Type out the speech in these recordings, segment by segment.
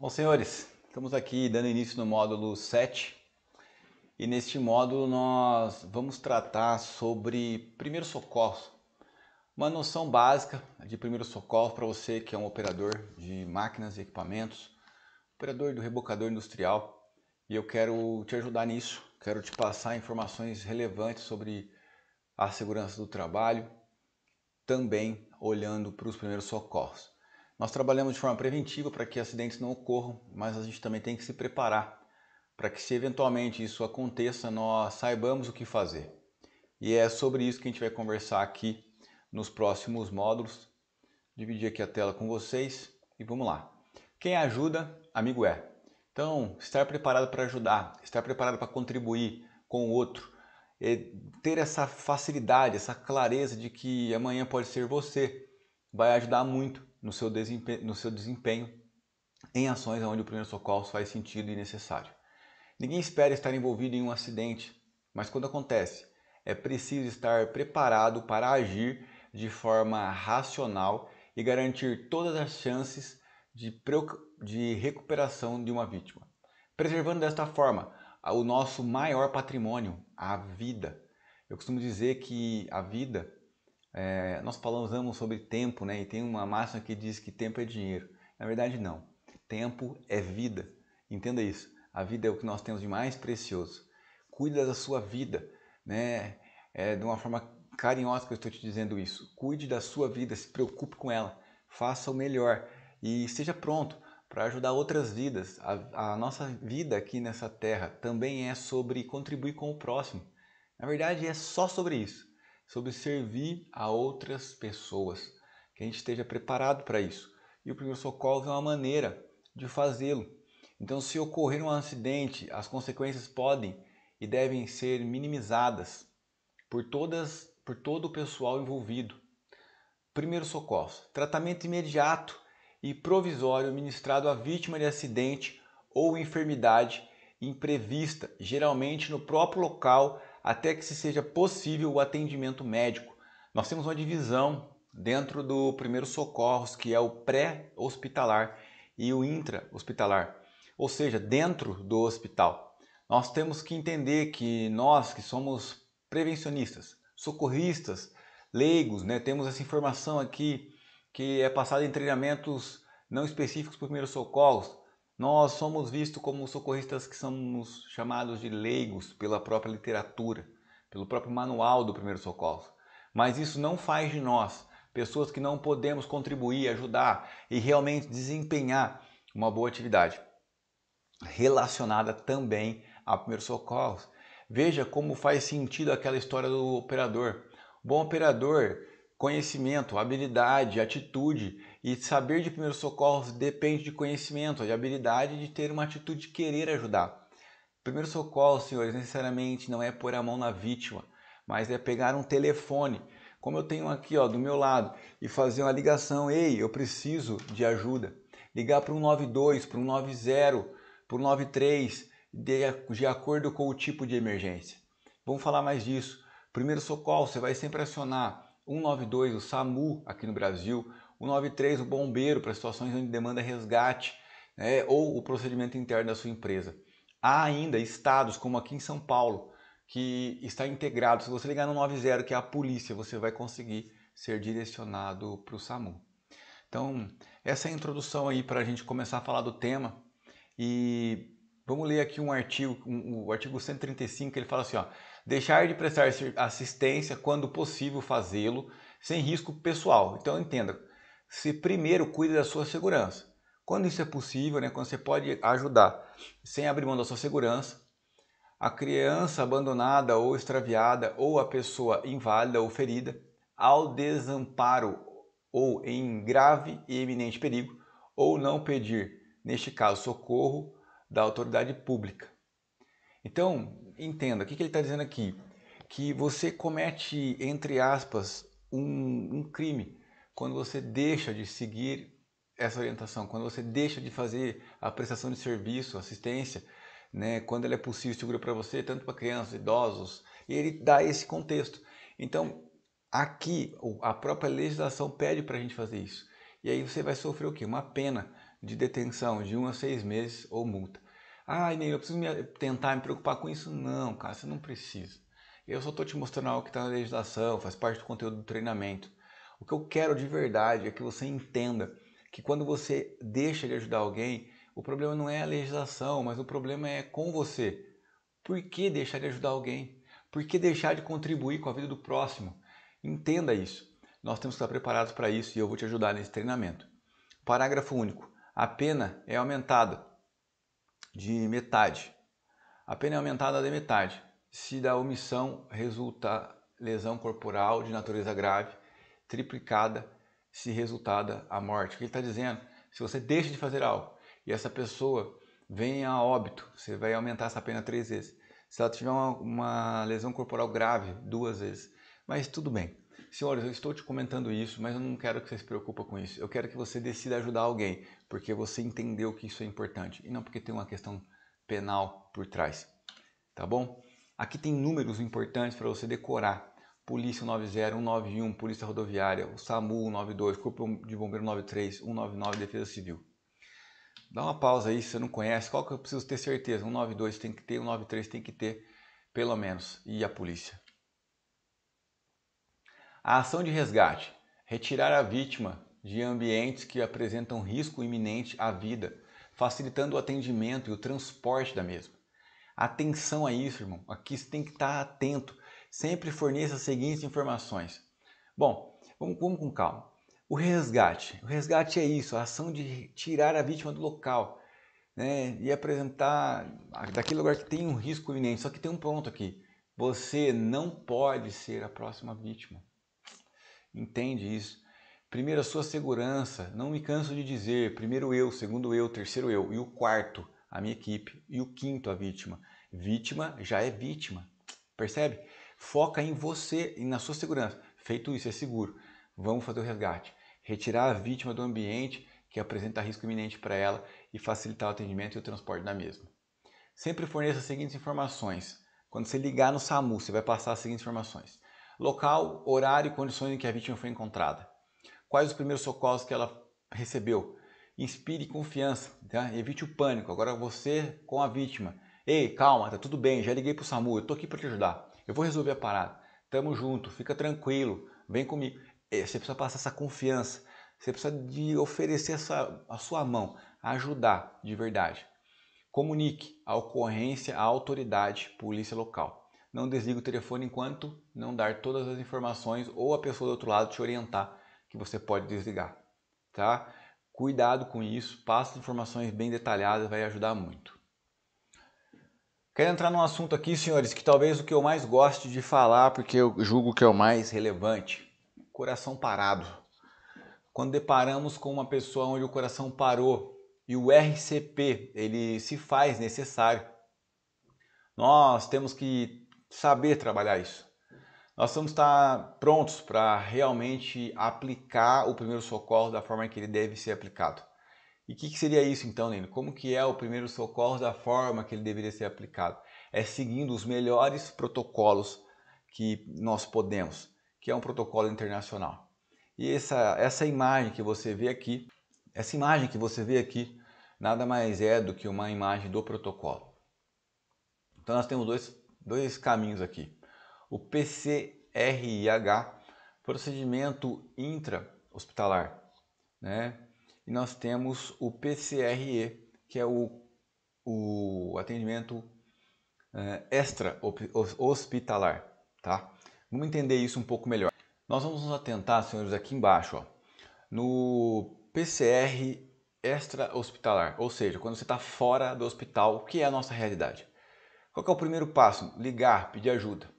Bom, senhores, estamos aqui dando início no módulo 7 e neste módulo nós vamos tratar sobre primeiros socorros, uma noção básica de primeiros socorros para você que é um operador de máquinas e equipamentos, operador do rebocador industrial e eu quero te ajudar nisso, quero te passar informações relevantes sobre a segurança do trabalho, também olhando para os primeiros socorros. Nós trabalhamos de forma preventiva para que acidentes não ocorram, mas a gente também tem que se preparar para que, se eventualmente isso aconteça, nós saibamos o que fazer. E é sobre isso que a gente vai conversar aqui nos próximos módulos. Dividir aqui a tela com vocês e vamos lá. Quem ajuda, amigo é. Então, estar preparado para ajudar, estar preparado para contribuir com o outro, é ter essa facilidade, essa clareza de que amanhã pode ser você vai ajudar muito no seu desempenho, no seu desempenho em ações onde o primeiro socorro faz sentido e necessário. Ninguém espera estar envolvido em um acidente, mas quando acontece, é preciso estar preparado para agir de forma racional e garantir todas as chances de, de recuperação de uma vítima, preservando desta forma o nosso maior patrimônio, a vida. Eu costumo dizer que a vida é, nós falamos sobre tempo, né? E tem uma máxima que diz que tempo é dinheiro. Na verdade, não. Tempo é vida. Entenda isso. A vida é o que nós temos de mais precioso. Cuida da sua vida, né? É, de uma forma carinhosa que eu estou te dizendo isso. Cuide da sua vida, se preocupe com ela, faça o melhor e esteja pronto para ajudar outras vidas. A, a, nossa vida aqui nessa terra também é sobre contribuir com o próximo. Na verdade, é só sobre isso sobre servir a outras pessoas, que a gente esteja preparado para isso. E o primeiro socorro é uma maneira de fazê-lo. Então, se ocorrer um acidente, as consequências podem e devem ser minimizadas por todas, por todo o pessoal envolvido. Primeiro socorro, tratamento imediato e provisório ministrado à vítima de acidente ou enfermidade imprevista, geralmente no próprio local até que se seja possível o atendimento médico. Nós temos uma divisão dentro do primeiro socorros, que é o pré-hospitalar e o intra-hospitalar, ou seja, dentro do hospital. Nós temos que entender que nós que somos prevencionistas, socorristas, leigos, né, temos essa informação aqui que é passada em treinamentos não específicos para primeiros socorros, nós somos vistos como socorristas que somos chamados de leigos pela própria literatura, pelo próprio manual do primeiro socorro. Mas isso não faz de nós pessoas que não podemos contribuir, ajudar e realmente desempenhar uma boa atividade relacionada também a primeiro socorro. Veja como faz sentido aquela história do operador. Bom operador, conhecimento, habilidade, atitude e saber de primeiros socorros depende de conhecimento, de habilidade, de ter uma atitude de querer ajudar. Primeiro socorro, senhores, necessariamente não é pôr a mão na vítima, mas é pegar um telefone, como eu tenho aqui ó, do meu lado, e fazer uma ligação: ei, eu preciso de ajuda. Ligar para um 92, para um 90, para um 93, de, de acordo com o tipo de emergência. Vamos falar mais disso. Primeiro socorro, você vai sempre acionar 192, o SAMU aqui no Brasil, o 93, o bombeiro, para situações onde demanda resgate né, ou o procedimento interno da sua empresa. Há ainda estados, como aqui em São Paulo, que está integrado. Se você ligar no 90, que é a polícia, você vai conseguir ser direcionado para o SAMU. Então, essa é a introdução aí para a gente começar a falar do tema. E vamos ler aqui um artigo, um, o artigo 135, ele fala assim, ó, deixar de prestar assistência quando possível fazê-lo sem risco pessoal. Então, entenda, se primeiro cuida da sua segurança. Quando isso é possível, né, quando você pode ajudar sem abrir mão da sua segurança, a criança abandonada ou extraviada ou a pessoa inválida ou ferida ao desamparo ou em grave e iminente perigo ou não pedir, neste caso, socorro da autoridade pública. Então, entenda, o que ele está dizendo aqui? Que você comete, entre aspas, um, um crime quando você deixa de seguir essa orientação, quando você deixa de fazer a prestação de serviço, assistência, né, quando ela é possível e segura para você, tanto para crianças, idosos, e ele dá esse contexto. Então, aqui, a própria legislação pede para a gente fazer isso. E aí você vai sofrer o quê? Uma pena de detenção de um a seis meses ou multa. Ah, Ney, eu preciso me, tentar me preocupar com isso? Não, cara, você não precisa. Eu só estou te mostrando algo que está na legislação, faz parte do conteúdo do treinamento. O que eu quero de verdade é que você entenda que quando você deixa de ajudar alguém, o problema não é a legislação, mas o problema é com você. Por que deixar de ajudar alguém? Por que deixar de contribuir com a vida do próximo? Entenda isso. Nós temos que estar preparados para isso e eu vou te ajudar nesse treinamento. Parágrafo único. A pena é aumentada de metade. A pena é aumentada de metade se da omissão resulta lesão corporal de natureza grave triplicada se resultada a morte. O que ele está dizendo? Se você deixa de fazer algo e essa pessoa vem a óbito, você vai aumentar essa pena três vezes. Se ela tiver uma, uma lesão corporal grave, duas vezes. Mas tudo bem. Senhores, eu estou te comentando isso, mas eu não quero que você se preocupe com isso. Eu quero que você decida ajudar alguém, porque você entendeu que isso é importante e não porque tem uma questão penal por trás. Tá bom? Aqui tem números importantes para você decorar Polícia 90, 191, Polícia Rodoviária, o SAMU 192, Corpo de Bombeiro 93, 199, Defesa Civil. Dá uma pausa aí se você não conhece. Qual que eu preciso ter certeza? 192 tem que ter, 193 tem que ter, pelo menos. E a polícia. A ação de resgate. Retirar a vítima de ambientes que apresentam risco iminente à vida, facilitando o atendimento e o transporte da mesma. Atenção a isso, irmão. Aqui você tem que estar atento sempre forneça as seguintes informações. Bom, vamos, vamos com calma. O resgate. O resgate é isso, a ação de tirar a vítima do local né, e apresentar daquele lugar que tem um risco iminente. Só que tem um ponto aqui. Você não pode ser a próxima vítima. Entende isso? Primeiro, a sua segurança. Não me canso de dizer. Primeiro eu, segundo eu, terceiro eu. E o quarto, a minha equipe. E o quinto, a vítima. Vítima já é vítima. Percebe? Foca em você e na sua segurança. Feito isso, é seguro. Vamos fazer o resgate. Retirar a vítima do ambiente que apresenta risco iminente para ela e facilitar o atendimento e o transporte da mesma. Sempre forneça as seguintes informações. Quando você ligar no SAMU, você vai passar as seguintes informações: local, horário e condições em que a vítima foi encontrada. Quais os primeiros socorros que ela recebeu? Inspire confiança, tá? evite o pânico. Agora você com a vítima. Ei, calma, tá tudo bem, já liguei pro SAMU, eu tô aqui para te ajudar. Eu vou resolver a parada. Tamo junto, fica tranquilo, vem comigo. É, você precisa passar essa confiança. Você precisa de oferecer essa, a sua mão, ajudar de verdade. Comunique a ocorrência à autoridade, polícia local. Não desligue o telefone enquanto não dar todas as informações ou a pessoa do outro lado te orientar que você pode desligar, tá? Cuidado com isso, passa informações bem detalhadas, vai ajudar muito. Quero entrar num assunto aqui, senhores, que talvez o que eu mais goste de falar, porque eu julgo que é o mais relevante. Coração parado. Quando deparamos com uma pessoa onde o coração parou e o RCP, ele se faz necessário. Nós temos que saber trabalhar isso. Nós vamos estar prontos para realmente aplicar o primeiro socorro da forma que ele deve ser aplicado. E o que, que, seria isso então, Lino? Como que é o primeiro socorro da forma que ele deveria ser aplicado? É seguindo os melhores protocolos que nós podemos, que é um protocolo internacional. E essa, essa imagem que você vê aqui, essa imagem que você vê aqui, nada mais é do que uma imagem do protocolo. Então nós temos dois, dois caminhos aqui. O PCRIH, procedimento intra-hospitalar, né? e nós temos o PCRE, que é o, o atendimento é, extra hospitalar, tá? Vamos entender isso um pouco melhor. Nós vamos nos atentar, senhores, aqui embaixo, ó, no PCR extra hospitalar, ou seja, quando você está fora do hospital, que é a nossa realidade. Qual é o primeiro passo? Ligar, pedir ajuda.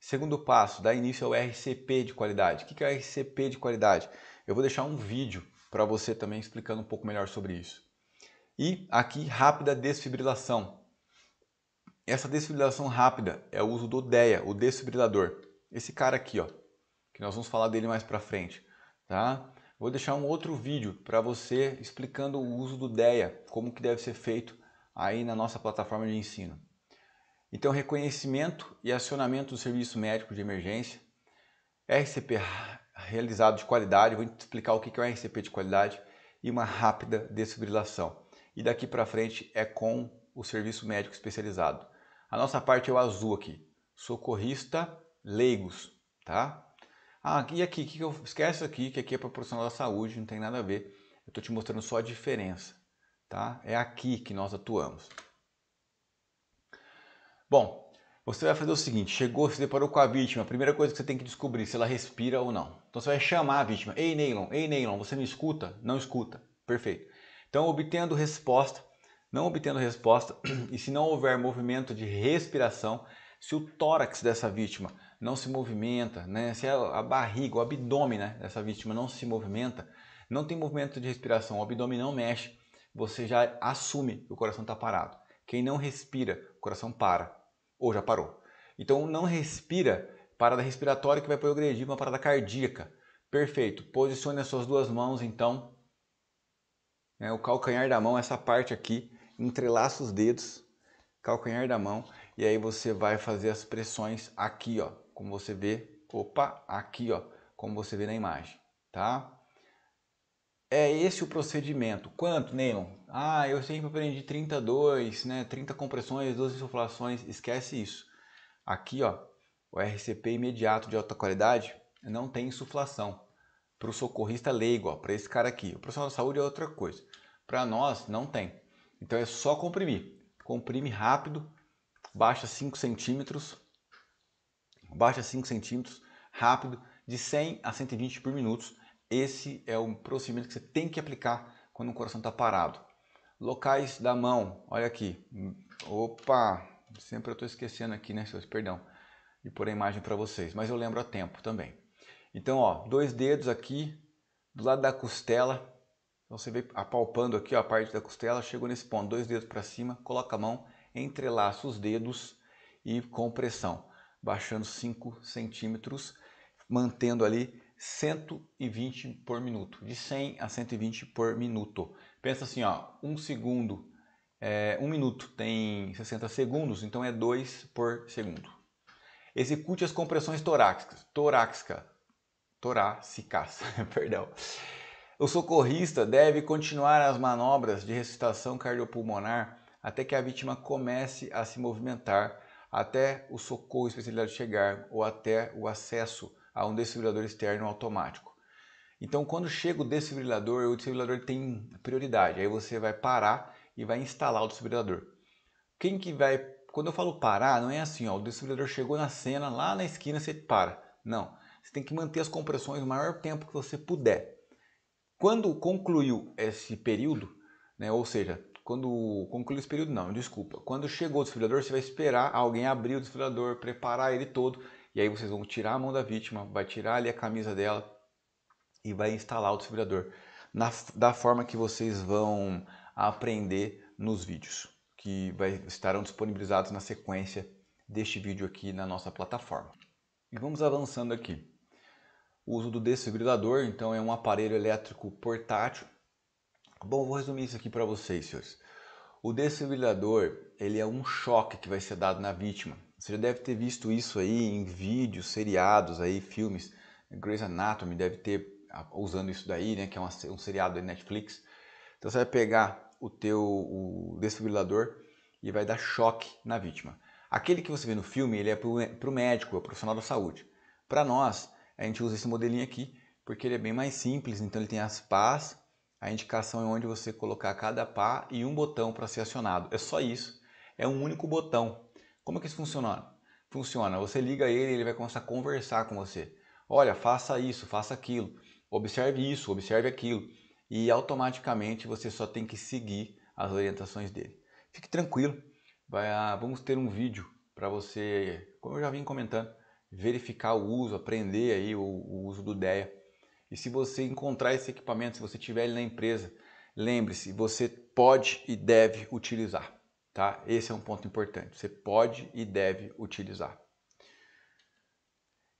Segundo passo, dar início ao RCP de qualidade. O que é o RCP de qualidade? Eu vou deixar um vídeo para você também explicando um pouco melhor sobre isso. E aqui, rápida desfibrilação. Essa desfibrilação rápida é o uso do DEA, o desfibrilador. Esse cara aqui, ó, que nós vamos falar dele mais para frente, tá? Vou deixar um outro vídeo para você explicando o uso do DEA, como que deve ser feito aí na nossa plataforma de ensino. Então, reconhecimento e acionamento do serviço médico de emergência, RCP realizado de qualidade, vou explicar o que é um RCP de qualidade e uma rápida desfibrilação. E daqui para frente é com o serviço médico especializado. A nossa parte é o azul aqui, socorrista leigos, tá? Ah, e aqui, que eu esquece aqui, que aqui é para profissional da saúde, não tem nada a ver. Eu estou te mostrando só a diferença, tá? É aqui que nós atuamos. Bom, você vai fazer o seguinte: chegou, se deparou com a vítima, a primeira coisa que você tem que descobrir se ela respira ou não. Então você vai chamar a vítima: Ei, Neylon, ei, Neylon, você me escuta? Não escuta. Perfeito. Então, obtendo resposta, não obtendo resposta, e se não houver movimento de respiração, se o tórax dessa vítima não se movimenta, né? se a barriga, o abdômen né, dessa vítima não se movimenta, não tem movimento de respiração, o abdômen não mexe, você já assume que o coração está parado. Quem não respira, o coração para ou já parou. Então não respira parada respiratória que vai progredir uma parada cardíaca. Perfeito. Posicione as suas duas mãos então. Né, o calcanhar da mão, essa parte aqui, entrelaça os dedos, calcanhar da mão, e aí você vai fazer as pressões aqui, ó, como você vê, opa, aqui, ó, como você vê na imagem, tá? é esse o procedimento. Quanto, Neilon? Ah, eu sempre aprendi 32, né? 30 compressões, 12 insuflações. Esquece isso. Aqui, ó, o RCP imediato de alta qualidade não tem insuflação. Para o socorrista leigo, para esse cara aqui. O profissional da saúde é outra coisa. Para nós, não tem. Então é só comprimir. Comprime rápido, baixa 5 centímetros. Baixa 5 centímetros rápido, de 100 a 120 por minuto esse é um procedimento que você tem que aplicar quando o coração está parado. Locais da mão, olha aqui. Opa, sempre eu estou esquecendo aqui, né, senhores? Perdão. E por a imagem para vocês, mas eu lembro a tempo também. Então, ó, dois dedos aqui do lado da costela. Então você vê apalpando aqui ó, a parte da costela, chegou nesse ponto, dois dedos para cima, coloca a mão, entrelaça os dedos e compressão, baixando 5 centímetros, mantendo ali 120 por minuto, de 100 a 120 por minuto. Pensa assim, ó, um segundo, é, um minuto tem 60 segundos, então é 2 por segundo. Execute as compressões torácicas, torácica, torácicas, perdão. O socorrista deve continuar as manobras de ressuscitação cardiopulmonar até que a vítima comece a se movimentar, até o socorro especializado chegar ou até o acesso a um desfibrilador externo automático. Então, quando chega o desfibrilador, o desfibrilador tem prioridade. Aí você vai parar e vai instalar o desfibrilador. Quem que vai. Quando eu falo parar, não é assim, ó, o desfibrilador chegou na cena, lá na esquina você para. Não. Você tem que manter as compressões o maior tempo que você puder. Quando concluiu esse período, né, ou seja, quando concluiu esse período, não, desculpa. Quando chegou o desfibrilador, você vai esperar alguém abrir o desfibrilador, preparar ele todo e aí vocês vão tirar a mão da vítima, vai tirar ali a camisa dela e vai instalar o desfibrilador na, da forma que vocês vão aprender nos vídeos que vai, estarão disponibilizados na sequência deste vídeo aqui na nossa plataforma. E vamos avançando aqui. O uso do desfibrilador, então, é um aparelho elétrico portátil. Bom, vou resumir isso aqui para vocês, senhores. O desfibrilador, ele é um choque que vai ser dado na vítima você já deve ter visto isso aí em vídeos, seriados aí, filmes. Grey's Anatomy deve ter ah, usando isso daí, né? Que é uma, um seriado da Netflix. Então você vai pegar o teu o desfibrilador e vai dar choque na vítima. Aquele que você vê no filme, ele é para o médico, é o profissional da saúde. Para nós, a gente usa esse modelinho aqui porque ele é bem mais simples, então ele tem as pás, a indicação é onde você colocar cada pá e um botão para ser acionado. É só isso. É um único botão como é que isso funciona? Funciona, você liga ele, e ele vai começar a conversar com você. Olha, faça isso, faça aquilo, observe isso, observe aquilo. E automaticamente você só tem que seguir as orientações dele. Fique tranquilo, vai, ah, vamos ter um vídeo para você, como eu já vim comentando, verificar o uso, aprender aí o, o uso do DEA. E se você encontrar esse equipamento, se você tiver ele na empresa, lembre-se, você pode e deve utilizar. Tá? Esse é um ponto importante. Você pode e deve utilizar.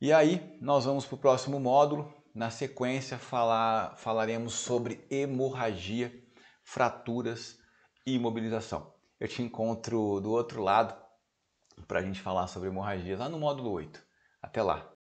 E aí, nós vamos para o próximo módulo. Na sequência, falar, falaremos sobre hemorragia, fraturas e imobilização. Eu te encontro do outro lado para a gente falar sobre hemorragia lá no módulo 8. Até lá!